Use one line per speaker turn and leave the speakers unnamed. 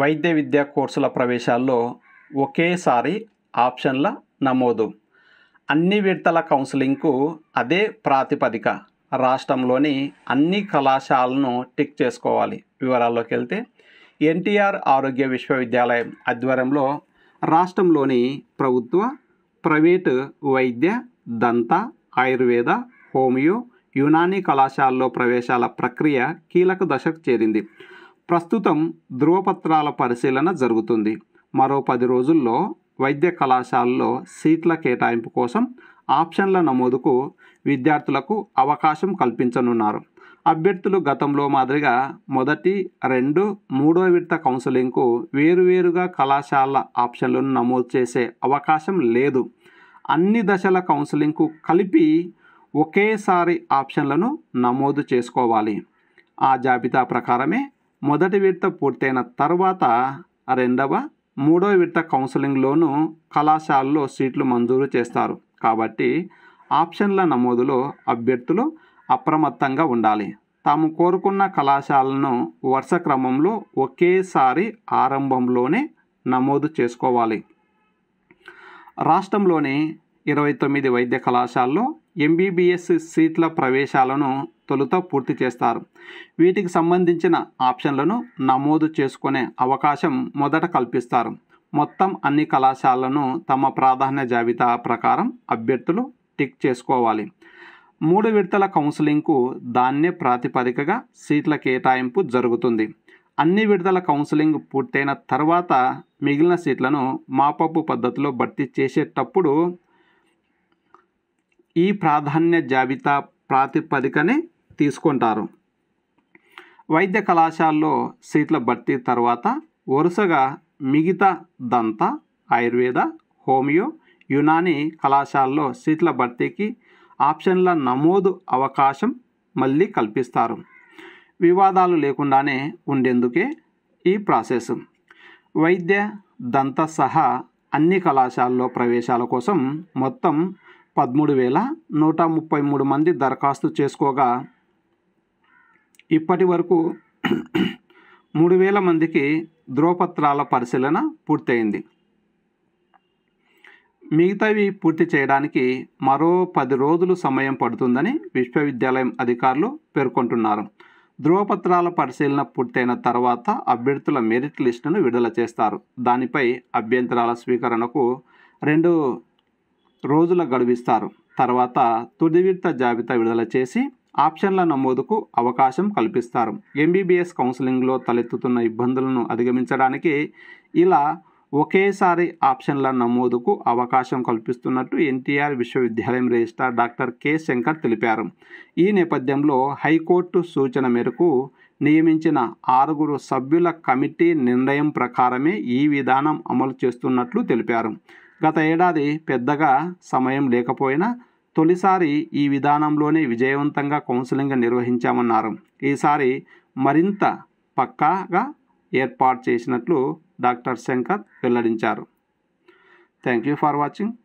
వైద్య విద్యా కోర్సుల ప్రవేశాల్లో ఒకేసారి ఆప్షన్ల నమోదు అన్ని విడతల కౌన్సిలింగ్కు అదే ప్రాతిపదిక రాష్ట్రంలోని అన్ని కళాశాలను టిక్ చేసుకోవాలి వివరాల్లోకి వెళ్తే ఎన్టీఆర్ ఆరోగ్య విశ్వవిద్యాలయం ఆధ్వర్యంలో రాష్ట్రంలోని ప్రభుత్వ ప్రైవేటు వైద్య దంత ఆయుర్వేద హోమియో యునానీ కళాశాలలో ప్రవేశాల ప్రక్రియ కీలక దశకు చేరింది ప్రస్తుతం ధ్రువపత్రాల పరిశీలన జరుగుతుంది మరో పది రోజుల్లో వైద్య కళాశాలలో సీట్ల కేటాయింపు కోసం ఆప్షన్ల నమోదుకు విద్యార్థులకు అవకాశం కల్పించనున్నారు అభ్యర్థులు గతంలో మాదిరిగా మొదటి రెండు మూడో విడత కౌన్సిలింగ్కు వేరువేరుగా కళాశాల ఆప్షన్లను నమోదు చేసే అవకాశం లేదు అన్ని దశల కౌన్సిలింగ్కు కలిపి ఒకేసారి ఆప్షన్లను నమోదు చేసుకోవాలి ఆ జాబితా ప్రకారమే మొదటి విడత పూర్తయిన తర్వాత రెండవ మూడవ విడత కౌన్సిలింగ్లోనూ కళాశాలలో సీట్లు మంజూరు చేస్తారు కాబట్టి ఆప్షన్ల నమోదులో అభ్యర్థులు అప్రమత్తంగా ఉండాలి తాము కోరుకున్న కళాశాలను వరుస క్రమంలో ఒకేసారి ఆరంభంలోనే నమోదు చేసుకోవాలి రాష్ట్రంలోని ఇరవై తొమ్మిది వైద్య కళాశాలలో ఎంబీబీఎస్ సీట్ల ప్రవేశాలను తొలుత పూర్తి చేస్తారు వీటికి సంబంధించిన ఆప్షన్లను నమోదు చేసుకునే అవకాశం మొదట కల్పిస్తారు మొత్తం అన్ని కళాశాలలను తమ ప్రాధాన్య జాబితా ప్రకారం అభ్యర్థులు టిక్ చేసుకోవాలి మూడు విడతల కౌన్సిలింగ్కు దాన్నే ప్రాతిపదికగా సీట్ల కేటాయింపు జరుగుతుంది అన్ని విడతల కౌన్సిలింగ్ పూర్తయిన తర్వాత మిగిలిన సీట్లను మాపప్పు పద్ధతిలో భర్తీ చేసేటప్పుడు ఈ ప్రాధాన్య జాబితా ప్రాతిపదికనే తీసుకుంటారు వైద్య కళాశాలలో సీట్ల భర్తీ తర్వాత వరుసగా మిగతా దంత ఆయుర్వేద హోమియో యునాని కళాశాలలో సీట్ల భర్తీకి ఆప్షన్ల నమోదు అవకాశం మళ్ళీ కల్పిస్తారు వివాదాలు లేకుండానే ఉండేందుకే ఈ ప్రాసెస్ వైద్య దంత సహా అన్ని కళాశాలలో ప్రవేశాల కోసం మొత్తం పదమూడు వేల నూట ముప్పై మూడు మంది దరఖాస్తు చేసుకోగా ఇప్పటి వరకు మూడు వేల మందికి ధ్రువపత్రాల పరిశీలన పూర్తయింది మిగతావి పూర్తి చేయడానికి మరో పది రోజులు సమయం పడుతుందని విశ్వవిద్యాలయం అధికారులు పేర్కొంటున్నారు ధ్రువపత్రాల పరిశీలన పూర్తయిన తర్వాత అభ్యర్థుల మెరిట్ లిస్టును విడుదల చేస్తారు దానిపై అభ్యంతరాల స్వీకరణకు రెండు రోజుల గడువిస్తారు తర్వాత తుది విడత జాబితా విడుదల చేసి ఆప్షన్ల నమోదుకు అవకాశం కల్పిస్తారు ఎంబీబీఎస్ కౌన్సిలింగ్లో తలెత్తుతున్న ఇబ్బందులను అధిగమించడానికి ఇలా ఒకేసారి ఆప్షన్ల నమోదుకు అవకాశం కల్పిస్తున్నట్టు ఎన్టీఆర్ విశ్వవిద్యాలయం రిజిస్ట్రార్ డాక్టర్ కె శంకర్ తెలిపారు ఈ నేపథ్యంలో హైకోర్టు సూచన మేరకు నియమించిన ఆరుగురు సభ్యుల కమిటీ నిర్ణయం ప్రకారమే ఈ విధానం అమలు చేస్తున్నట్లు తెలిపారు గత ఏడాది పెద్దగా సమయం లేకపోయినా తొలిసారి ఈ విధానంలోనే విజయవంతంగా కౌన్సిలింగ్ నిర్వహించామన్నారు ఈసారి మరింత పక్కాగా ఏర్పాటు చేసినట్లు డాక్టర్ శంకర్ వెల్లడించారు థ్యాంక్ యూ ఫర్ వాచింగ్